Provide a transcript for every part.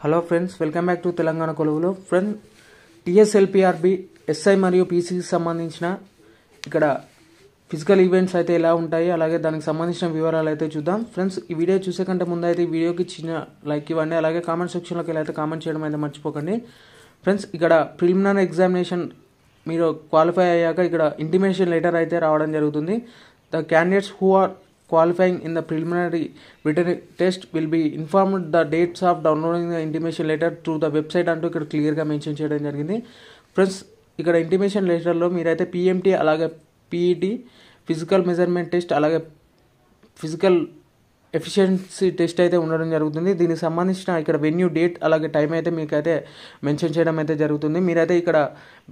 hello friends welcome back to Telangana కొలువులు friend TSLPRB SI మరియు పీసీకి సంబంధించిన ఇక్కడ ఫిజికల్ ఈవెంట్స్ అయితే ఎలా ఉంటాయి అలాగే దానికి సంబంధించిన వివరాలు అయితే చూద్దాం ఫ్రెండ్స్ ఈ వీడియో చూసే కంటే ముందు అయితే ఈ వీడియోకి చిన్న లైక్ ఇవ్వండి అలాగే కామెంట్ సెక్షన్లోకి వెళ్ళి అయితే కామెంట్ చేయడం అయితే మర్చిపోకండి ఫ్రెండ్స్ ఇక్కడ ప్రిలిమినరీ ఎగ్జామినేషన్ మీరు క్వాలిఫై అయ్యాక ఇక్కడ ఇంటిమేషన్ లెటర్ అయితే రావడం జరుగుతుంది the candidates who are qualifying in the preliminary written test will be informed the dates of downloading the intimation letter through the website అంటూ ఇక్కడ క్లియర్గా మెన్షన్ చేయడం జరిగింది ఫ్రెండ్స్ ఇక్కడ ఇంటిమేషన్ లెటర్లో మీరైతే పిఎంటీ అలాగే పీఈటీ ఫిజికల్ మెజర్మెంట్ టెస్ట్ అలాగే ఫిజికల్ ఎఫిషియన్సీ టెస్ట్ అయితే ఉండడం జరుగుతుంది దీనికి సంబంధించిన ఇక్కడ వెన్యూ డేట్ అలాగే టైం అయితే మీకైతే మెన్షన్ చేయడం అయితే జరుగుతుంది మీరైతే ఇక్కడ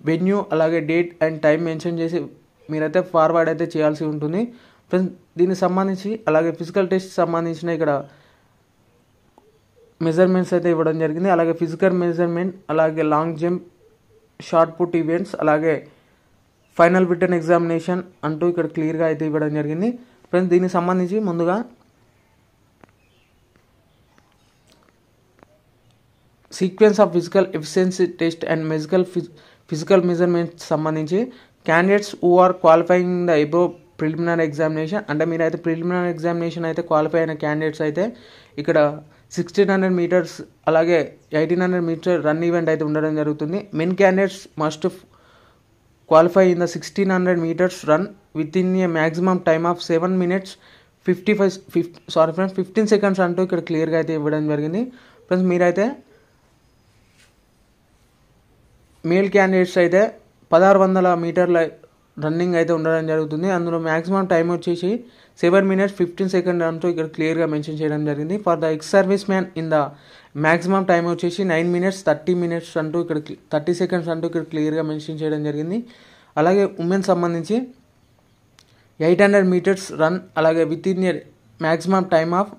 వెన్యూ అలాగే డేట్ అండ్ టైం మెన్షన్ చేసి మీరైతే ఫార్వర్డ్ అయితే చేయాల్సి ఉంటుంది ఫ్రెండ్స్ దీనికి సంబంధించి అలాగే ఫిజికల్ టెస్ట్ సంబంధించి నే ఇక్కడ మెజర్మెంట్స్ అయితే ఇవ్వడం జరిగింది అలాగే ఫిజికల్ మెజర్మెంట్ అలాగే long jump shot put events అలాగే ఫైనల్ విటన్ ఎగ్జామినేషన్ అంటో ఇక్కడ క్లియర్ గా అయితే ఇవ్వడం జరిగింది फ्रेंड्स దీనికి సంబంధించి ముందుగా sequence of physical efficiency test and magical physical measurements సంబంధించి candidates who are qualifying the above preliminary examination అంటే మీరు అయితే ప్రిలిమినరీ ఎగ్జామినేషన్ అయితే క్వాలిఫై అయిన క్యాండిడేట్స్ అయితే ఇక్కడ సిక్స్టీన్ హండ్రెడ్ మీటర్స్ అలాగే eighteen hundred metre run event అయితే ఉండడం జరుగుతుంది men candidates must qualify in the sixteen hundred metres run within a maximum time of seven minutes fifty five ఫిఫ్ sorry friends fifteen seconds అంటూ ఇక్కడ క్లియర్గా అయితే ఇవ్వడం జరిగింది ఫ్రెండ్స్ మీరైతే మేల్ క్యాండిడేట్స్ అయితే పదహారు వందల మీటర్ల రన్నింగ్ అయితే ఉండడం జరుగుతుంది అందులో మ్యాక్సిమం టైం వచ్చేసి సెవెన్ మినిట్స్ ఫిఫ్టీన్ సెకండ్ అంటూ ఇక్కడ క్లియర్గా మెన్షన్ చేయడం జరిగింది for the ex service man in the maximum time వచ్చేసి నైన్ మినిట్స్ థర్టీ మినిట్స్ అంటూ ఇక్కడ థర్టీ సెకండ్స్ అంటూ ఇక్కడ క్లియర్గా మెన్షన్ చేయడం జరిగింది అలాగే ఉమెన్ సంబంధించి ఎయిట్ హండ్రెడ్ మీటర్స్ రన్ అలాగే within maximum time of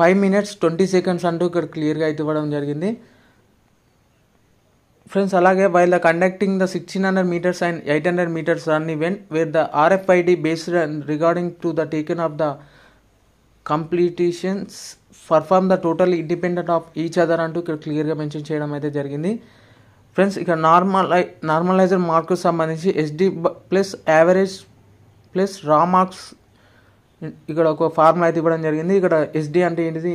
five minutes twenty seconds అంటూ ఇక్కడ క్లియర్గా అయితే ఇవ్వడం జరిగింది ఫ్రెండ్స్ అలాగే while the conducting the sixteen hundred metres and eight hundred metres అన్ని when where the RFID based regarding to the taken of the completions perform the total independent of each other అంటూ ఇక్కడ క్లియర్గా mention చేయడం అయితే జరిగింది friends ఇక్కడ నార్మలై normaliser marks సంబంధించి SD plus average plus raw marks ఇక్కడ ఒక ఫార్ములా అయితే ఇవ్వడం జరిగింది ఇక్కడ ఎస్డి అంటే ఏంటిది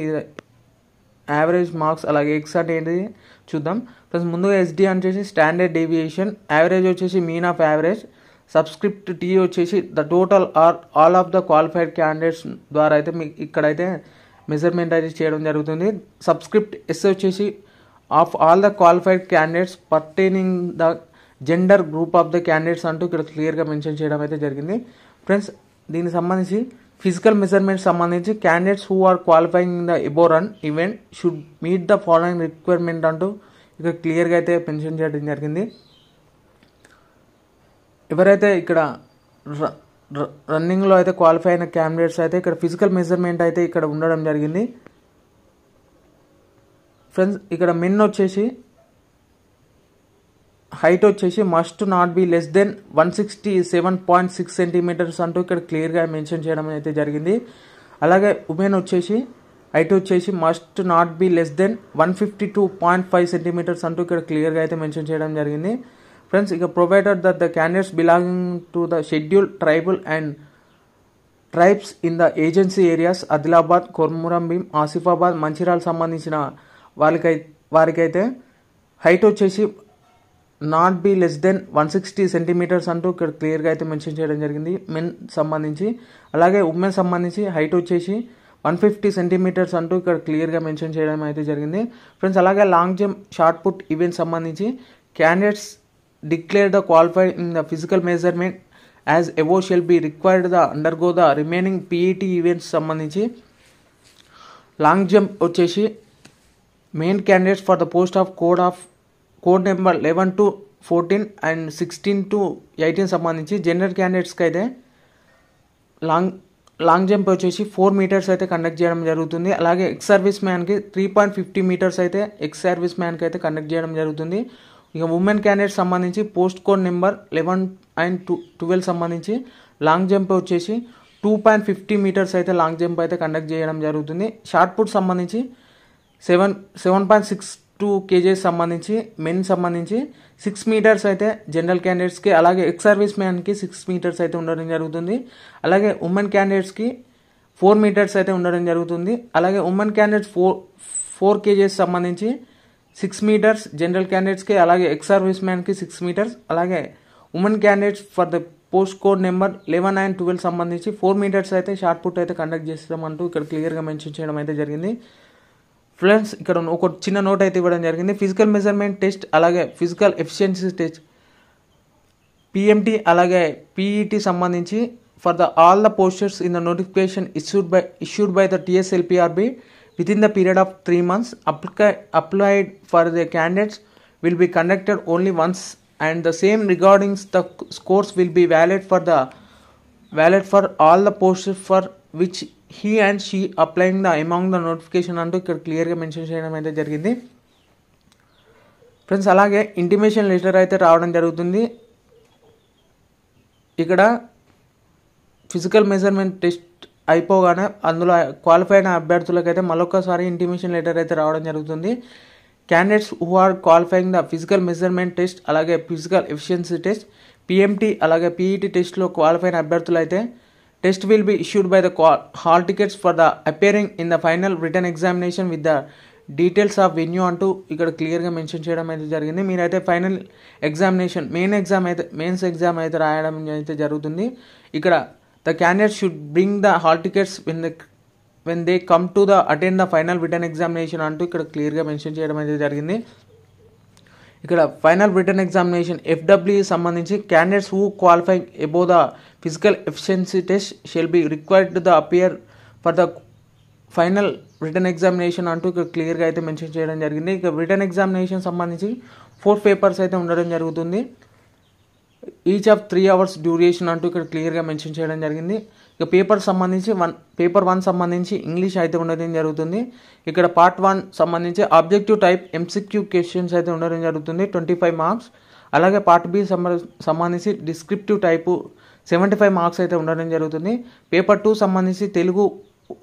యావరేజ్ మార్క్స్ అలాగే ఎక్స్ అంటే ఏంటిది చూద్దాం ప్లస్ ముందుగా ఎస్డి అని స్టాండర్డ్ డేవియేషన్ యావరేజ్ వచ్చేసి mean of average subscript T వచ్చేసి the total or all of the qualified candidates ద్వారా అయితే మీకు ఇక్కడైతే మెజర్మెంట్ అయితే చేయడం జరుగుతుంది సబ్స్క్రిప్ట్ ఎస్ వచ్చేసి of all the qualified candidates pertaining the gender group of the candidates అంటూ ఇక్కడ క్లియర్గా మెన్షన్ చేయడం అయితే జరిగింది ఫ్రెండ్స్ దీనికి సంబంధించి ఫిజికల్ మెజర్మెంట్ సంబంధించి candidates who are qualifying the ఎబోరన్ event should meet the following requirement అంటూ ఇక్కడ క్లియర్గా అయితే మెన్షన్ చేయడం జరిగింది ఎవరైతే ఇక్కడ రన్నింగ్లో అయితే క్వాలిఫై అయిన క్యాండిడేట్స్ అయితే ఇక్కడ ఫిజికల్ మెజర్మెంట్ అయితే ఇక్కడ ఉండడం జరిగింది ఫ్రెండ్స్ ఇక్కడ మెన్ వచ్చేసి హైట్ వచ్చేసి must not be less than one sixty seven point six centimetres అంటూ ఇక్కడ క్లియర్గా మెన్షన్ చేయడం అయితే జరిగింది అలాగే ఉమెన్ వచ్చేసి హైట్ వచ్చేసి must not be less than one fifty two point five centimetres అంటూ ఇక్కడ క్లియర్గా అయితే మెన్షన్ చేయడం జరిగింది ఫ్రెండ్స్ ఇక provider that the candidates belonging to the schedule tribal and tribes in the agency areas Adilabad Komaram Bheem Asifabad Mancherial సంబంధించిన వాళ్ళకై వారికైతే హైట్ వచ్చేసి not be less than one sixty centimetres అంటూ ఇక్కడ క్లియర్గా అయితే మెన్షన్ చేయడం జరిగింది మెన్ సంబంధించి అలాగే ఉమెన్ సంబంధించి హైట్ వచ్చేసి వన్ ఫిఫ్టీ సెంటీమీటర్స్ అంటూ ఇక్కడ క్లియర్గా మెన్షన్ చేయడం అయితే జరిగింది ఫ్రెండ్స్ అలాగే long jump shot put event సంబంధించి candidates declare the qualified in the physical measurement as above shall be required the undergo the remaining PET events సంబంధించి లాంగ్ జంప్ వచ్చేసి main candidates for the post of code of code number eleven to fourteen and sixteen to eighteen సంబంధించి general క్యాండిడేట్స్కి అయితే long long jump వచ్చేసి four metres అయితే conduct చేయడం జరుగుతుంది అలాగే ఎక్స్ సర్వీస్ మ్యాన్కి త్రీ పాయింట్ ఫిఫ్టీ మీటర్స్ అయితే ఎక్స్ సర్వీస్ మ్యాన్కి అయితే కండక్ట్ చేయడం జరుగుతుంది ఇక ఉమెన్ క్యాండిడేట్ సంబంధించి post code number eleven and two twelve సంబంధించి లాంగ్ జంప్ వచ్చేసి టూ పాయింట్ ఫిఫ్టీ మీటర్స్ అయితే లాంగ్ జంప్ అయితే కండక్ట్ చేయడం జరుగుతుంది షార్ట్ పుట్ సంబంధించి seven seven point six two kgs సంబంధించి మెన్ సంబంధించి సిక్స్ మీటర్స్ అయితే జనరల్ క్యాండిడేట్స్కి అలాగే ఎక్స్ సర్వీస్ మ్యాన్కి సిక్స్ మీటర్స్ అయితే ఉండడం జరుగుతుంది అలాగే ఉమెన్ క్యాండిడేట్స్కి ఫోర్ మీటర్స్ అయితే ఉండడం జరుగుతుంది అలాగే women candidates four four kgs సంబంధించి సిక్స్ మీటర్స్ జనరల్ క్యాండిడేట్స్కి అలాగే ఎక్స్ సర్వీస్ మ్యాన్కి సిక్స్ మీటర్స్ అలాగే women candidates for the post code number eleven nine twelve సంబంధించి ఫోర్ మీటర్స్ అయితే షార్ట్ పుట్ అయితే కండక్ట్ చేస్తామంటూ ఇక్కడ క్లియర్గా మెన్షన్ చేయడం అయితే జరిగింది ఫ్రెండ్స్ ఇక్కడ ఒక చిన్న నోట్ అయితే ఇవ్వడం జరిగింది ఫిజికల్ మెజర్మెంట్ టెస్ట్ అలాగే ఫిజికల్ ఎఫిషియన్సీ టెస్ట్ పిఎంటి అలాగే పీఈటి e సంబంధించి for the all the posters in the notification issued by issued by the TSLPRB within the period of three months apply applied for the candidates will be conducted only once and the same regardings the scores will be valid for the valid for all the posters for which he and she applying the amount the notification అంటూ ఇక్కడ క్లియర్గా mention చేయడం అయితే జరిగింది friends అలాగే intimation letter అయితే రావడం జరుగుతుంది ఇక్కడ ఫిజికల్ మెజర్మెంట్ టెస్ట్ అయిపోగానే అందులో క్వాలిఫైడ్ అభ్యర్థులకైతే మరొకసారి ఇంటిమేషన్ లెటర్ అయితే రావడం జరుగుతుంది candidates who are qualifying the physical measurement test అలాగే ఫిజికల్ ఎఫిషియన్సీ టెస్ట్ పిఎంటీ అలాగే పీఈటీ టెస్ట్లో e క్వాలిఫైన్ అభ్యర్థులు అయితే test will be issued by the hall tickets for the appearing in the final written examination with the details of venue అంటూ ఇక్కడ క్లియర్గా mention చేయడం అయితే జరిగింది మీరైతే ఫైనల్ ఎగ్జామినేషన్ మెయిన్ ఎగ్జామ్ అయితే మెయిన్స్ ఎగ్జామ్ అయితే రాయడం అయితే జరుగుతుంది ఇక్కడ the candidate should bring the hall tickets when the when they come to the attend the final return examination అంటూ ఇక్కడ క్లియర్గా మెన్షన్ చేయడం అయితే జరిగింది ఇక్కడ ఫైనల్ రిటర్న్ ఎగ్జామినేషన్ ఎఫ్డబ్ల్యూ సంబంధించి candidates who qualify above the physical efficiency test shall be required the appear for the final return examination అంటూ ఇక్కడ క్లియర్గా అయితే మెన్షన్ చేయడం జరిగింది ఇక రిటర్న్ ఎగ్జామినేషన్ సంబంధించి ఫోర్ పేపర్స్ అయితే ఉండడం జరుగుతుంది each of three hours duration అంటూ ఇక్కడ క్లియర్గా మెన్షన్ చేయడం జరిగింది ఇక పేపర్ సంబంధించి వన్ పేపర్ వన్ సంబంధించి ఇంగ్లీష్ అయితే ఉండడం జరుగుతుంది ఇక్కడ పార్ట్ వన్ సంబంధించి ఆబ్జెక్టివ్ టైప్ ఎంసిక్యూ క్వశ్చన్స్ అయితే ఉండడం జరుగుతుంది ట్వంటీ ఫైవ్ మార్క్స్ అలాగే పార్ట్ బి సంబంధించి descriptive type seventy five marks అయితే ఉండడం జరుగుతుంది పేపర్ టూ సంబంధించి తెలుగు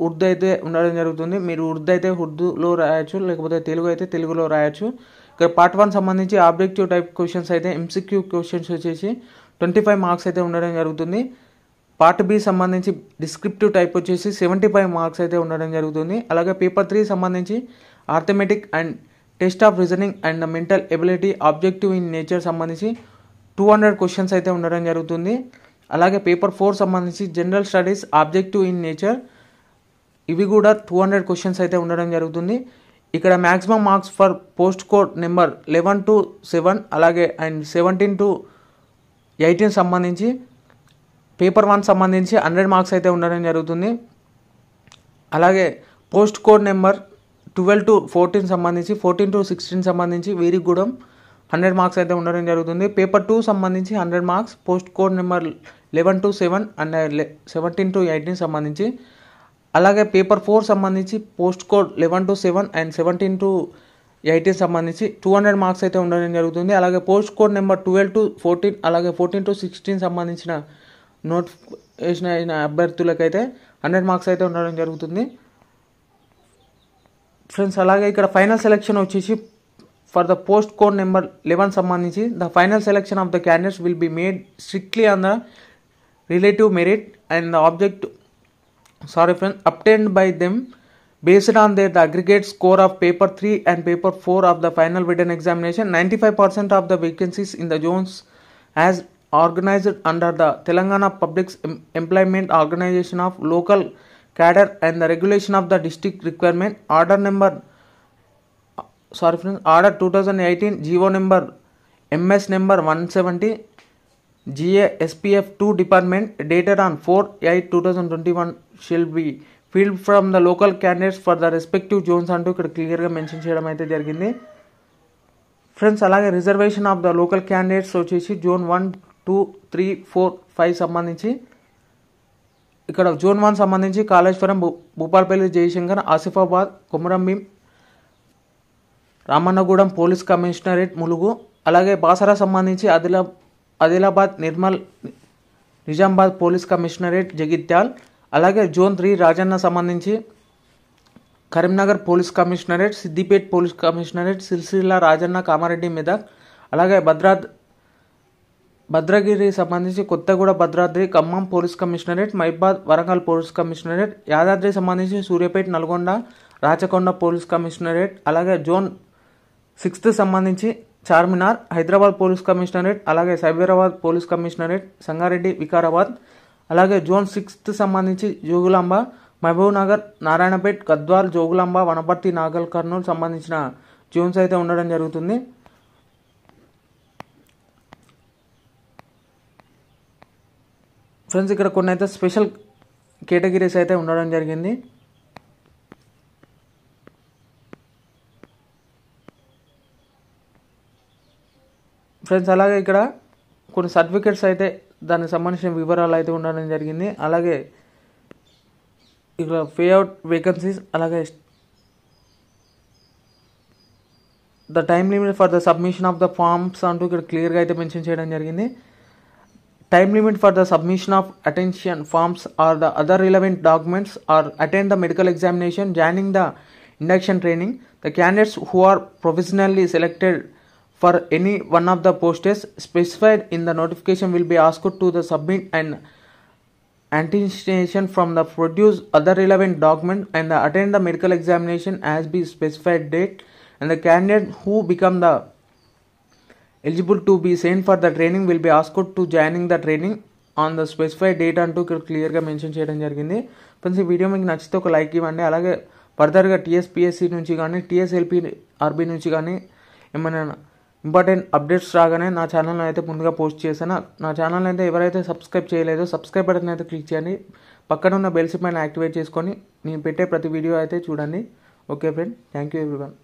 ఉర్దూ అయితే ఉండడం జరుగుతుంది మీరు ఉర్దూ అయితే ఉర్దూలో రాయొచ్చు లేకపోతే తెలుగు అయితే తెలుగులో రాయొచ్చు ఇక్కడ పార్ట్ వన్ సంబంధించి ఆబ్జెక్టివ్ టైప్ క్వశ్చన్స్ అయితే ఎంసీక్యూ క్వశ్చన్స్ వచ్చేసి ట్వంటీ ఫైవ్ మార్క్స్ అయితే ఉండడం జరుగుతుంది పార్ట్ బి సంబంధించి డిస్క్రిప్టివ్ టైప్ వచ్చేసి సెవెంటీ ఫైవ్ మార్క్స్ అయితే ఉండడం జరుగుతుంది అలాగే పేపర్ త్రీ సంబంధించి arithmetic and test of reasoning and mental ability objective in nature సంబంధించి టూ హండ్రెడ్ క్వశ్చన్స్ అయితే ఉండడం జరుగుతుంది అలాగే పేపర్ ఫోర్ సంబంధించి general studies objective in nature ఇవి కూడా టూ హండ్రెడ్ క్వశ్చన్స్ అయితే ఉండడం జరుగుతుంది ఇక్కడ maximum marks for post code number eleven to seven అలాగే అండ్ సెవెంటీన్ టు ఎయిటీన్ సంబంధించి పేపర్ వన్ సంబంధించి హండ్రెడ్ మార్క్స్ అయితే ఉండడం జరుగుతుంది అలాగే post code number twelve to fourteen సంబంధించి ఫోర్టీన్ టు సిక్స్టీన్ సంబంధించి వీరికి కూడా హండ్రెడ్ మార్క్స్ అయితే ఉండడం జరుగుతుంది పేపర్ టూ సంబంధించి hundred marks post code number eleven to seven and seventeen to eighteen సంబంధించి అలాగే పేపర్ 4 సంబంధించి పోస్ట్ కోడ్ 1127 అండ్ 17 టు 18 సంబంధించి 200 మార్క్స్ అయితే ఉండాలని జరుగుతుంది అలాగే పోస్ట్ కోడ్ నెంబర్ 12 టు 14 అలాగే 14 టు 16 సంబంధించిన నోటిఫికేషన్ అయిన అభర్తులకైతే 100 మార్క్స్ అయితే ఉండడం జరుగుతుంది ఫ్రెండ్స్ అలాగే ఇక్కడ ఫైనల్ సెలక్షన్ వచ్చేసి for the post code number 11 సంబంధించి the final selection of the candidates will be made strictly on the relative merit and object sorry friends obtained by them based on their the aggregate score of paper 3 and paper 4 of the final written examination 95% of the vacancies in the zones as organized under the telangana public employment organization of local cadre and the regulation of the district requirement order number sorry friends order 2018 GO number ms number 170 GA SPF 2 department dated on 4 8 2021 shall be filled from the local candidates for the respective zones అంటూ ఇక్కడ క్లియర్గా mention చేయడం అయితే జరిగింది friends అలాగే reservation of the local candidates వచ్చేసి zone one two three four five సంబంధించి ఇక్కడ జోన్ వన్ సంబంధించి కాళేశ్వరం భూపాలపల్లి జయశంకర్ ఆసిఫాబాద్ కొమరంభీం రామన్నగూడెం పోలీస్ కమిషనరేట్ ములుగు అలాగే బాసరా సంబంధించి ఆదిలా ఆదిలాబాద్ నిర్మల్ నిజామాబాద్ పోలీస్ కమిషనరేట్ జగిత్యాల్ అలాగే జోన్ త్రీ రాజన్న సంబంధించి Karimnagar police commissionerate Siddipet police commissionerate Sircilla Rajanna Kamareddy మీద అలాగే భద్రా భద్రగిరి సంబంధించి కొత్తగూడ భద్రాద్రి ఖమ్మం పోలీస్ కమిషనరేట్ మైబాద్ వరంగల్ పోలీస్ కమిషనరేట్ యాదాద్రి సంబంధించి సూర్యపేట నల్గొండ రాచకొండ పోలీస్ కమిషనరేట్ అలాగే జోన్ సిక్స్త్ సంబంధించి చార్మినార్ హైదరాబాద్ పోలీస్ కమిషనరేట్ అలాగే సైబరాబాద్ పోలీస్ కమిషనరేట్ సంగారెడ్డి వికారాబాద్ అలాగే జోన్ సిక్స్త్ సంబంధించి జోగులాంబ మహబూబ్ నగర్ నారాయణపేట్ గద్వాల్ జోగులాంబ వనపర్తి నాగల్ కర్నూలు సంబంధించిన జోన్స్ అయితే ఉండడం జరుగుతుంది ఫ్రెండ్స్ ఇక్కడ కొన్ని అయితే స్పెషల్ కేటగిరీస్ అయితే ఉండడం జరిగింది ఫ్రెండ్స్ అలాగే ఇక్కడ కొన్ని సర్టిఫికెట్స్ అయితే దానికి సంబంధించిన వివరాలు అయితే ఉండడం జరిగింది అలాగే ఇక్కడ పే అవుట్ వేకెన్సీస్ అలాగే the time limit for the submission of the forms అంటూ ఇక్కడ క్లియర్గా అయితే మెన్షన్ చేయడం జరిగింది time limit for the submission of attention forms or the other relevant documents or attend the medical examination joining the induction training the candidates who are professionally selected for any one of the posters specified in the notification will be asked to the submit an attestation from the produce other relevant document and the attend the medical examination as be specified date and the candidate who become the eligible to be sent for the training will be asked to joining the training on the specified date అంటూ ఇక్కడ క్లియర్గా mention చేయడం జరిగింది friends ఈ video మీకు నచ్చితే ఒక like ఇవ్వండి అలాగే ఫర్దర్గా టీఎస్పిఎస్సి నుంచి కానీ టీఎస్ఎల్పి ఆర్బీ నుంచి కానీ ఏమైనా ఇంపార్టెంట్ అప్డేట్స్ రాగానే నా ఛానల్లో అయితే ముందుగా పోస్ట్ చేశాను నా ఛానల్ అయితే ఎవరైతే సబ్స్క్రైబ్ చేయలేదో సబ్స్క్రైబ్ బటన్ అయితే క్లిక్ చేయండి పక్కన ఉన్న బెల్సిపైన యాక్టివేట్ చేసుకొని నేను పెట్టే ప్రతి వీడియో అయితే చూడండి okay friend thank you everyone